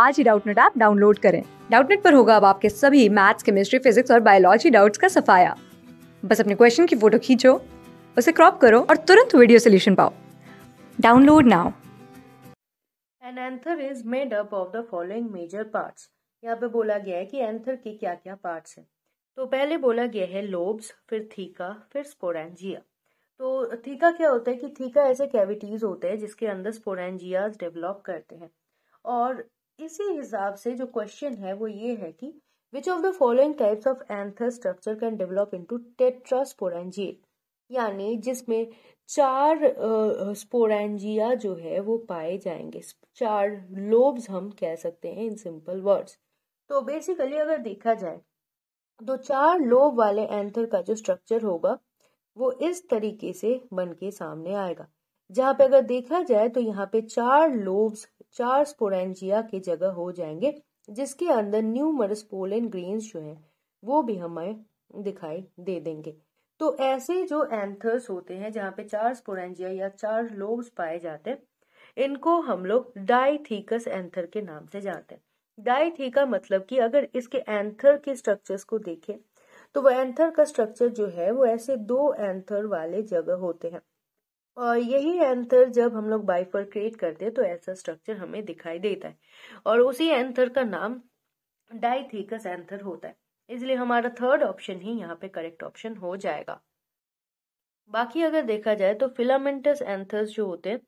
आज ही Doubtnut app download करें डाउटनेट पर होगा अब आपके सभी मैथ्स केमिस्ट्री फिजिक्स और बायोलॉजी डाउट्स का सफाया बस अपने क्वेश्चन की फोटो खींचो उसे क्रॉप करो और तुरंत वीडियो सोल्यूशन पाओ download now an anther is made up of the following major parts यहाँ पे बोला गया है कि एंथर के क्या क्या पार्ट्स हैं तो पहले बोला गया है लोब्स फिर थीका फिर स्पोरेंजिया तो थीका क्या होता है कि थीका ऐसे कैविटीज होते हैं जिसके अंदर स्पोरेंजियाज डेवलप करते हैं और इसी हिसाब से जो क्वेश्चन है वो ये है कि which of the following types of anther structure can develop into tetrasporangiate यानी जिसमें चार स्पोरेंजिया जो है वो पाए जाएंगे चार लोब्स हम कह सकते हैं इन सिंपल वर्ड्स तो बेसिकली अगर देखा जाए तो चार लोब वाले एंथर का जो स्ट्रक्चर होगा वो इस तरीके से बन के सामने आएगा जहाँ पे अगर देखा जाए तो यहाँ पे चार लोब्स चार स्पोरेंजिया के जगह हो जाएंगे जिसके अंदर न्यू मरस्पोलिन ग्रीन जो है वो भी हमें दिखाई दे देंगे तो ऐसे जो एंथर्स होते हैं जहाँ पे चार स्पोरेंजिया या चार लोब्स पाए जाते हैं इनको हम लोग डाइथीकस एंथर के नाम से जानते हैं डाइथीका मतलब कि अगर इसके एंथर के स्ट्रक्चर्स को देखें तो वह एंथर का स्ट्रक्चर जो है वो ऐसे दो एंथर वाले जगह होते हैं और यही एंथर जब हम लोग बाइफर क्रिएट करते हैं तो ऐसा स्ट्रक्चर हमें दिखाई देता है और उसी एंथर का नाम डाइथिकस एंथर होता है इसलिए हमारा थर्ड ऑप्शन ही यहाँ पे करेक्ट ऑप्शन हो जाएगा बाकी अगर देखा जाए तो फिलामेंटस एंथर्स जो होते हैं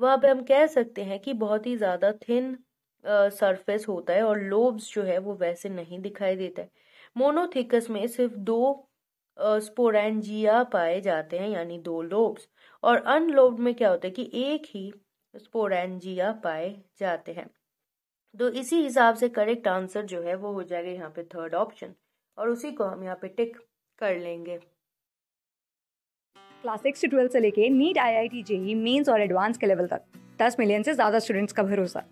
वहाँ पे हम कह सकते हैं कि बहुत ही ज़्यादा थिन सरफेस होता है और लोब्स जो है वो वैसे नहीं दिखाई देता है मोनोथिकस में सिर्फ दो स्पोरेंजिया पाए जाते हैं यानी दो लोब्स और अनलोब्ड में क्या होता है कि एक ही स्पोरेंजिया पाए जाते हैं तो इसी हिसाब से करेक्ट आंसर जो है वो हो जाएगा यहाँ पे थर्ड ऑप्शन और उसी को हम यहाँ पे टिक कर लेंगे क्लास सिक्स से ट्वेल्थ से लेके NEET I I T JEE mains और एडवांस के लेवल तक दस मिलियन से ज़्यादा स्टूडेंट्स का भरोसा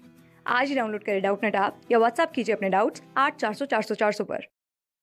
आज ही डाउनलोड करें डाउट नेट आप या व्हाट्सअप कीजिए अपने डाउट्स आठ चार सौ चार सौ चार सौ पर